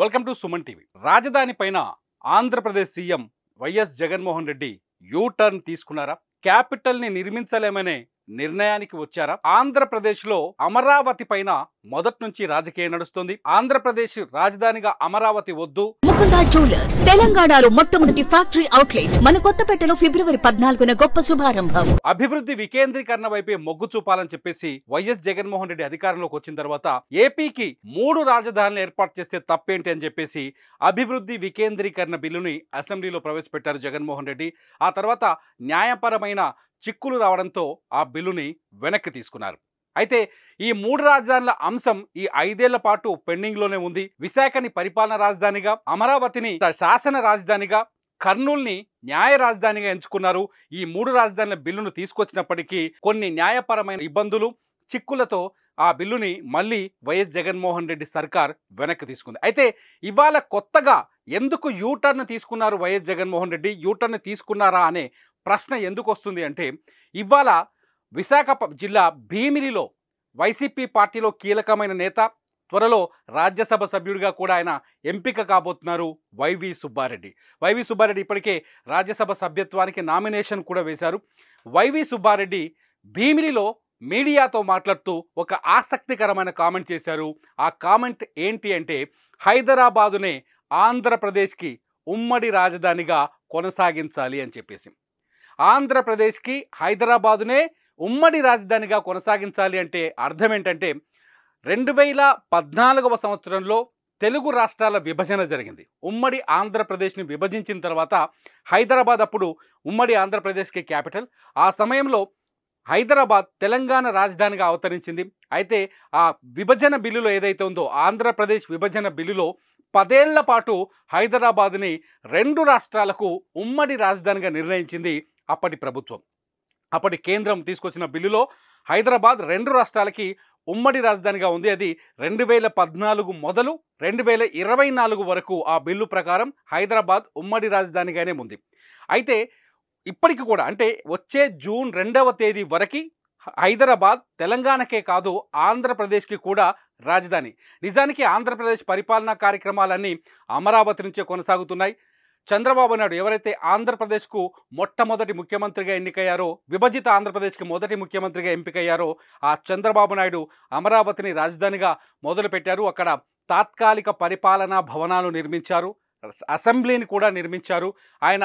welcome to Suman TV రాజధాని పైన Andhra Pradesh CM YS Jaganmohan Reddy U turn తీసుకున్నారా క్యాపిటల్ని నిర్మించలేమనే నిర్ణయానికి వచ్చారా ఆంధ్రప్రదేశ్లో అమరావతి పైన మొదటి నుంచి రాజకీయం నడుస్తుంది ఆంధ్రప్రదేశ్ రాజధానిగా అమరావతి వద్దు జ్యువెలర్స్ తెలంగాణలో మొట్టమొదటి ఫ్యాక్టరీ అవుట్లెట్ మన ఫిబ్రవరి పద్నాలుగున గొప్ప శుభారంభం అభివృద్ధి వికేంద్రీకరణ వైపే మొగ్గు చూపాలని చెప్పేసి వైఎస్ జగన్మోహన్ రెడ్డి అధికారంలోకి వచ్చిన తర్వాత ఏపీకి మూడు రాజధానులు ఏర్పాటు చేస్తే తప్పేంటి అని చెప్పేసి అభివృద్ధి వికేంద్రీకరణ బిల్లుని అసెంబ్లీలో ప్రవేశపెట్టారు జగన్మోహన్ రెడ్డి ఆ తర్వాత న్యాయపరమైన చిక్కులు రావడంతో ఆ బిల్లుని వెనక్కి తీసుకున్నారు అయితే ఈ మూడు రాజధానుల అంశం ఈ ఐదేళ్ల పాటు పెండింగ్లోనే ఉంది విశాఖని పరిపాలన రాజధానిగా అమరావతిని శాసన రాజధానిగా కర్నూల్ని న్యాయ రాజధానిగా ఎంచుకున్నారు ఈ మూడు రాజధానుల బిల్లును తీసుకొచ్చినప్పటికీ కొన్ని న్యాయపరమైన ఇబ్బందులు చిక్కులతో ఆ బిల్లుని మళ్ళీ వైఎస్ జగన్మోహన్ రెడ్డి సర్కార్ వెనక్కి తీసుకుంది అయితే ఇవాళ కొత్తగా ఎందుకు యూటర్న్ తీసుకున్నారు వైఎస్ జగన్మోహన్ రెడ్డి యూటర్న్ తీసుకున్నారా అనే ప్రశ్న ఎందుకు వస్తుంది అంటే ఇవాళ విశాఖ జిల్లా భీమిలిలో వైసీపీ పార్టీలో కీలకమైన నేత త్వరలో రాజ్యసభ సభ్యుడిగా కూడా ఆయన ఎంపిక కాబోతున్నారు వైవి సుబ్బారెడ్డి వైవి సుబ్బారెడ్డి ఇప్పటికే రాజ్యసభ సభ్యత్వానికి నామినేషన్ కూడా వేశారు వైవి సుబ్బారెడ్డి భీమిలిలో మీడియాతో మాట్లాడుతూ ఒక ఆసక్తికరమైన కామెంట్ చేశారు ఆ కామెంట్ ఏంటి అంటే హైదరాబాదునే ఆంధ్రప్రదేశ్కి ఉమ్మడి రాజధానిగా కొనసాగించాలి అని చెప్పేసి ఆంధ్రప్రదేశ్కి హైదరాబాదునే ఉమ్మడి రాజధానిగా కొనసాగించాలి అంటే అర్థం ఏంటంటే రెండు వేల పద్నాలుగవ సంవత్సరంలో తెలుగు రాష్ట్రాల విభజన జరిగింది ఉమ్మడి ఆంధ్రప్రదేశ్ని విభజించిన తర్వాత హైదరాబాద్ అప్పుడు ఉమ్మడి ఆంధ్రప్రదేశ్కి క్యాపిటల్ ఆ సమయంలో హైదరాబాద్ తెలంగాణ రాజధానిగా అవతరించింది అయితే ఆ విభజన బిల్లులో ఏదైతే ఉందో ఆంధ్రప్రదేశ్ విభజన బిల్లులో పదేళ్ల పాటు హైదరాబాద్ని రెండు రాష్ట్రాలకు ఉమ్మడి రాజధానిగా నిర్ణయించింది అప్పటి ప్రభుత్వం అప్పటి కేంద్రం తీసుకొచ్చిన బిల్లులో హైదరాబాద్ రెండు రాష్ట్రాలకి ఉమ్మడి రాజధానిగా ఉంది అది రెండు వేల పద్నాలుగు మొదలు రెండు వేల ఇరవై నాలుగు వరకు ఆ బిల్లు ప్రకారం హైదరాబాద్ ఉమ్మడి రాజధానిగానే ఉంది అయితే ఇప్పటికి కూడా అంటే వచ్చే జూన్ రెండవ తేదీ వరకు హైదరాబాద్ తెలంగాణకే కాదు ఆంధ్రప్రదేశ్కి కూడా రాజధాని నిజానికి ఆంధ్రప్రదేశ్ పరిపాలనా కార్యక్రమాలన్నీ అమరావతి నుంచే కొనసాగుతున్నాయి చంద్రబాబు నాయుడు ఎవరైతే ఆంధ్రప్రదేశ్కు మొట్టమొదటి ముఖ్యమంత్రిగా ఎన్నికయ్యారో విభజిత ఆంధ్రప్రదేశ్కి మొదటి ముఖ్యమంత్రిగా ఎంపికయ్యారో ఆ చంద్రబాబు నాయుడు అమరావతిని రాజధానిగా మొదలుపెట్టారు అక్కడ తాత్కాలిక పరిపాలనా భవనాలు నిర్మించారు అసెంబ్లీని కూడా నిర్మించారు ఆయన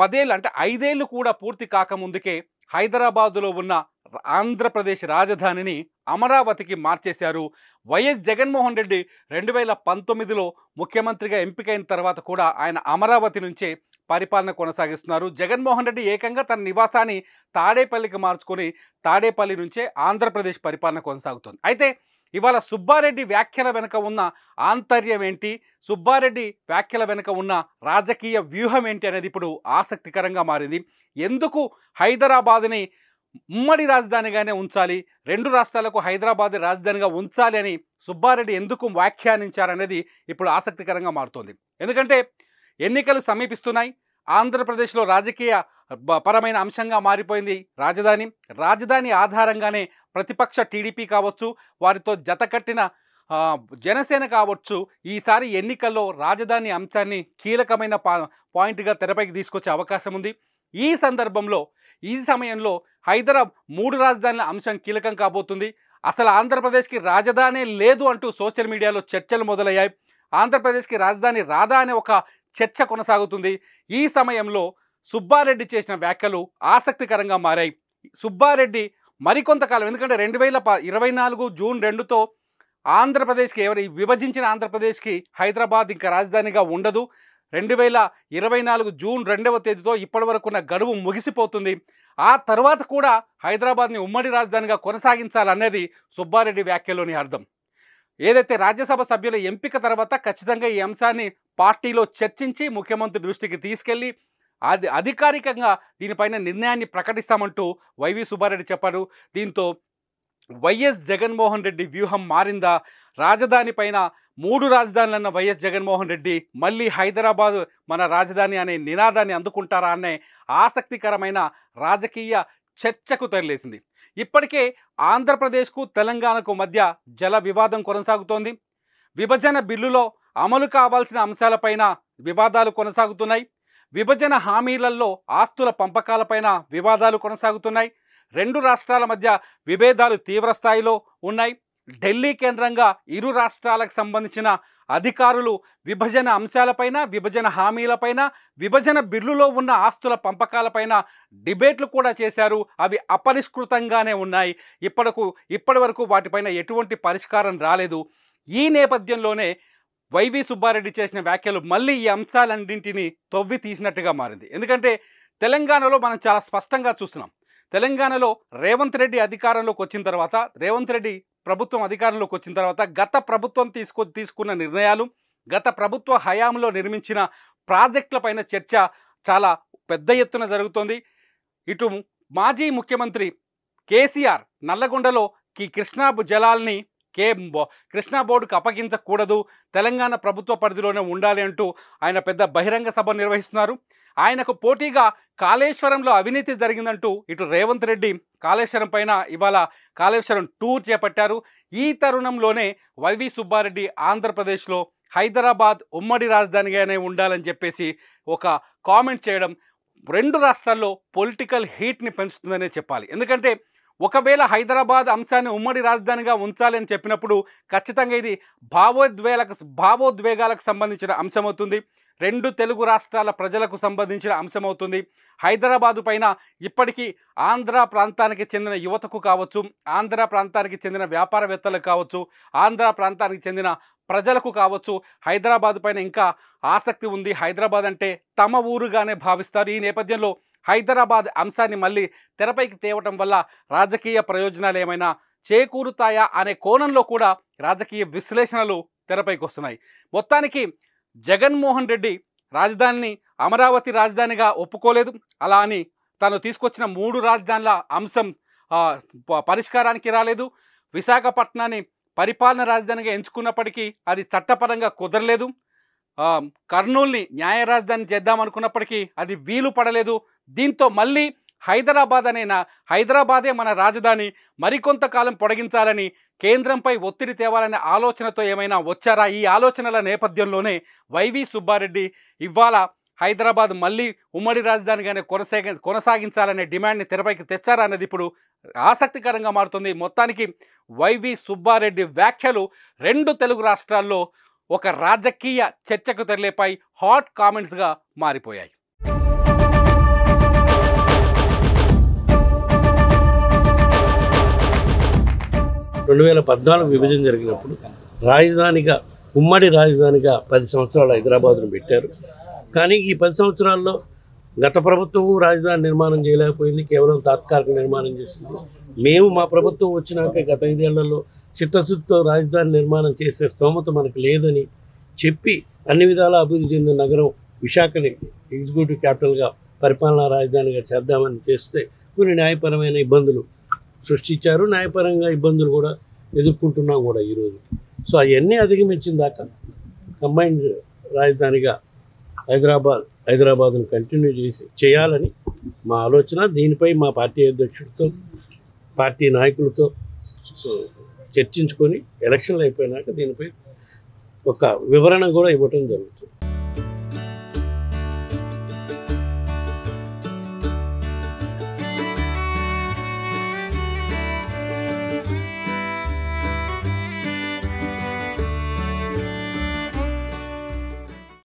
పదేళ్ళు అంటే ఐదేళ్లు కూడా పూర్తి కాకముందుకే హైదరాబాదులో ఉన్న ఆంధ్రప్రదేశ్ రాజధానిని అమరావతికి మార్చేశారు వైఎస్ జగన్మోహన్ రెడ్డి రెండు వేల పంతొమ్మిదిలో ముఖ్యమంత్రిగా ఎంపికైన తర్వాత కూడా ఆయన అమరావతి నుంచే పరిపాలన కొనసాగిస్తున్నారు జగన్మోహన్ రెడ్డి ఏకంగా తన నివాసాన్ని తాడేపల్లికి మార్చుకొని తాడేపల్లి నుంచే ఆంధ్రప్రదేశ్ పరిపాలన కొనసాగుతుంది అయితే ఇవాళ సుబ్బారెడ్డి వ్యాఖ్యల వెనుక ఉన్న ఆంతర్యం ఏంటి సుబ్బారెడ్డి వ్యాఖ్యల వెనుక ఉన్న రాజకీయ వ్యూహం ఏంటి అనేది ఇప్పుడు ఆసక్తికరంగా మారింది ఎందుకు హైదరాబాద్ని ఉమ్మడి రాజధానిగానే ఉంచాలి రెండు రాష్ట్రాలకు హైదరాబాద్ రాజధానిగా ఉంచాలి అని సుబ్బారెడ్డి ఎందుకు వ్యాఖ్యానించారనేది ఇప్పుడు ఆసక్తికరంగా మారుతోంది ఎందుకంటే ఎన్నికలు సమీపిస్తున్నాయి ఆంధ్రప్రదేశ్లో రాజకీయ పరమైన అంశంగా మారిపోయింది రాజధాని రాజధాని ఆధారంగానే ప్రతిపక్ష టీడీపీ కావచ్చు వారితో జతకట్టిన జనసేన కావచ్చు ఈసారి ఎన్నికల్లో రాజధాని అంశాన్ని కీలకమైన పా పాయింట్గా తెరపైకి తీసుకొచ్చే అవకాశం ఉంది ఈ సందర్భంలో ఈ సమయంలో హైదరాబాద్ మూడు రాజధానుల అంశం కీలకం కాబోతుంది అసలు ఆంధ్రప్రదేశ్కి రాజధానే లేదు అంటూ సోషల్ మీడియాలో చర్చలు మొదలయ్యాయి ఆంధ్రప్రదేశ్కి రాజధాని రాదా అనే ఒక చర్చ కొనసాగుతుంది ఈ సమయంలో సుబ్బారెడ్డి చేసిన వ్యాఖ్యలు ఆసక్తికరంగా మారాయి సుబ్బారెడ్డి మరికొంతకాలం ఎందుకంటే రెండు వేల ప ఇరవై నాలుగు జూన్ రెండుతో ఆంధ్రప్రదేశ్కి ఎవరి విభజించిన ఆంధ్రప్రదేశ్కి హైదరాబాద్ ఇంకా రాజధానిగా ఉండదు రెండు వేల ఇరవై నాలుగు జూన్ రెండవ తేదీతో ఇప్పటి వరకున్న గడువు ముగిసిపోతుంది ఆ తర్వాత కూడా హైదరాబాద్ని ఉమ్మడి రాజధానిగా కొనసాగించాలన్నది సుబ్బారెడ్డి వ్యాఖ్యలోని అర్థం ఏదైతే రాజ్యసభ సభ్యుల ఎంపిక తర్వాత ఖచ్చితంగా ఈ అంశాన్ని పార్టీలో చర్చించి ముఖ్యమంత్రి దృష్టికి తీసుకెళ్లి అది అధికారికంగా దీనిపైన నిర్ణయాన్ని ప్రకటిస్తామంటూ వైవి సుబ్బారెడ్డి చెప్పారు దీంతో వైఎస్ జగన్మోహన్ రెడ్డి వ్యూహం మారిందా రాజధాని పైన మూడు రాజధానులన్న వైఎస్ జగన్మోహన్ రెడ్డి మళ్ళీ హైదరాబాద్ మన రాజధాని అనే నినాదాన్ని అందుకుంటారా అనే ఆసక్తికరమైన రాజకీయ చర్చకు తరలేసింది ఇప్పటికే ఆంధ్రప్రదేశ్కు తెలంగాణకు మధ్య జల వివాదం కొనసాగుతోంది విభజన బిల్లులో అమలు కావాల్సిన అంశాలపైన వివాదాలు కొనసాగుతున్నాయి విభజన హామీలలో ఆస్తుల పంపకాలపైన వివాదాలు కొనసాగుతున్నాయి రెండు రాష్ట్రాల మధ్య విభేదాలు తీవ్ర స్థాయిలో ఉన్నాయి ఢిల్లీ కేంద్రంగా ఇరు రాష్ట్రాలకు సంబంధించిన అధికారులు విభజన అంశాలపైన విభజన హామీలపైన విభజన బిల్లులో ఉన్న ఆస్తుల పంపకాలపైన డిబేట్లు కూడా చేశారు అవి అపరిష్కృతంగానే ఉన్నాయి ఇప్పటికు ఇప్పటి వరకు వాటిపైన ఎటువంటి పరిష్కారం రాలేదు ఈ నేపథ్యంలోనే వైవి సుబ్బారెడ్డి చేసిన వ్యాఖ్యలు మళ్ళీ ఈ అంశాలన్నింటినీ తొవ్వి తీసినట్టుగా మారింది ఎందుకంటే తెలంగాణలో మనం చాలా స్పష్టంగా చూస్తున్నాం తెలంగాణలో రేవంత్ రెడ్డి అధికారంలోకి వచ్చిన తర్వాత రేవంత్ రెడ్డి ప్రభుత్వం అధికారంలోకి వచ్చిన తర్వాత గత ప్రభుత్వం తీసుకొ తీసుకున్న నిర్ణయాలు గత ప్రభుత్వ హయాంలో నిర్మించిన ప్రాజెక్టులపైన చర్చ చాలా పెద్ద ఎత్తున జరుగుతోంది ఇటు మాజీ ముఖ్యమంత్రి కేసీఆర్ నల్లగొండలో కృష్ణా జలాల్ని కే కృష్ణా బోర్డుకు అప్పగించకూడదు తెలంగాణ ప్రభుత్వ పరిధిలోనే ఉండాలి అంటూ ఆయన పెద్ద బహిరంగ సభ నిర్వహిస్తున్నారు ఆయనకు పోటీగా కాళేశ్వరంలో అవినీతి జరిగిందంటూ ఇటు రేవంత్ రెడ్డి కాళేశ్వరం పైన ఇవాళ కాళేశ్వరం టూర్ చేపట్టారు ఈ తరుణంలోనే వైవి సుబ్బారెడ్డి ఆంధ్రప్రదేశ్లో హైదరాబాద్ ఉమ్మడి రాజధానిగానే ఉండాలని చెప్పేసి ఒక కామెంట్ చేయడం రెండు రాష్ట్రాల్లో పొలిటికల్ హీట్ని పెంచుతుందనే చెప్పాలి ఎందుకంటే ఒకవేళ హైదరాబాద్ అంశాన్ని ఉమ్మడి రాజధానిగా ఉంచాలని చెప్పినప్పుడు ఖచ్చితంగా ఇది భావోద్వేలకు భావోద్వేగాలకు సంబంధించిన అంశం అవుతుంది రెండు తెలుగు రాష్ట్రాల ప్రజలకు సంబంధించిన అంశం అవుతుంది హైదరాబాదు పైన ఇప్పటికీ ఆంధ్ర ప్రాంతానికి చెందిన యువతకు కావచ్చు ఆంధ్ర ప్రాంతానికి చెందిన వ్యాపారవేత్తలకు కావచ్చు ఆంధ్ర ప్రాంతానికి చెందిన ప్రజలకు కావచ్చు హైదరాబాదు పైన ఇంకా ఆసక్తి ఉంది హైదరాబాద్ అంటే తమ ఊరుగానే భావిస్తారు ఈ నేపథ్యంలో హైదరాబాద్ అంశాన్ని మళ్ళీ తెరపైకి తేవటం వల్ల రాజకీయ ప్రయోజనాలు ఏమైనా చేకూరుతాయా అనే కోణంలో కూడా రాజకీయ విశ్లేషణలు తెరపైకి వస్తున్నాయి మొత్తానికి జగన్మోహన్ రెడ్డి రాజధానిని అమరావతి రాజధానిగా ఒప్పుకోలేదు అలా అని తాను తీసుకొచ్చిన మూడు రాజధానుల అంశం పరిష్కారానికి రాలేదు విశాఖపట్నాన్ని పరిపాలన రాజధానిగా ఎంచుకున్నప్పటికీ అది చట్టపరంగా కుదరలేదు కర్నూల్ని న్యాయ రాజధాని చేద్దాం అనుకున్నప్పటికీ అది వీలు పడలేదు దీంతో మళ్ళీ హైదరాబాద్ అనైనా హైదరాబాదే మన రాజధాని మరికొంతకాలం పొడిగించాలని కేంద్రంపై ఒత్తిడి తేవాలనే ఆలోచనతో ఏమైనా వచ్చారా ఈ ఆలోచనల నేపథ్యంలోనే వైవి సుబ్బారెడ్డి ఇవాళ హైదరాబాద్ మళ్ళీ ఉమ్మడి రాజధానిగానే కొనసాగ కొనసాగించాలనే డిమాండ్ని తెరపైకి తెచ్చారా అన్నది ఇప్పుడు ఆసక్తికరంగా మారుతుంది మొత్తానికి వైవి సుబ్బారెడ్డి వ్యాఖ్యలు రెండు తెలుగు రాష్ట్రాల్లో ఒక రాజకీయ చర్చకు తెరలేపై హాట్ కామెంట్స్గా మారిపోయాయి రెండు వేల పద్నాలుగు విభజన జరిగినప్పుడు రాజధానిగా ఉమ్మడి రాజధానిగా పది సంవత్సరాలు హైదరాబాద్ను పెట్టారు కానీ ఈ పది సంవత్సరాల్లో గత ప్రభుత్వం రాజధాని నిర్మాణం చేయలేకపోయింది కేవలం తాత్కాలిక నిర్మాణం చేసింది మేము మా ప్రభుత్వం వచ్చినాక గత ఐదేళ్లలో చిత్తశుద్ధితో రాజధాని నిర్మాణం చేసే స్తోమత మనకు లేదని చెప్పి అన్ని విధాల అభివృద్ధి చెందిన నగరం విశాఖని ఎగ్జిక్యూటివ్ క్యాపిటల్గా పరిపాలనా రాజధానిగా చేద్దామని చేస్తే కొన్ని న్యాయపరమైన ఇబ్బందులు సృష్టించారు న్యాయపరంగా ఇబ్బందులు కూడా ఎదుర్కొంటున్నాం కూడా ఈరోజు సో అవన్నీ అధిగమించిన దాకా కంబైన్డ్ రాజధానిగా హైదరాబాద్ హైదరాబాద్ను కంటిన్యూ చేసి చేయాలని మా ఆలోచన దీనిపై మా పార్టీ అధ్యక్షుడితో పార్టీ నాయకులతో చర్చించుకొని ఎలక్షన్లు అయిపోయినాక దీనిపై ఒక వివరణ కూడా ఇవ్వటం జరుగుతుంది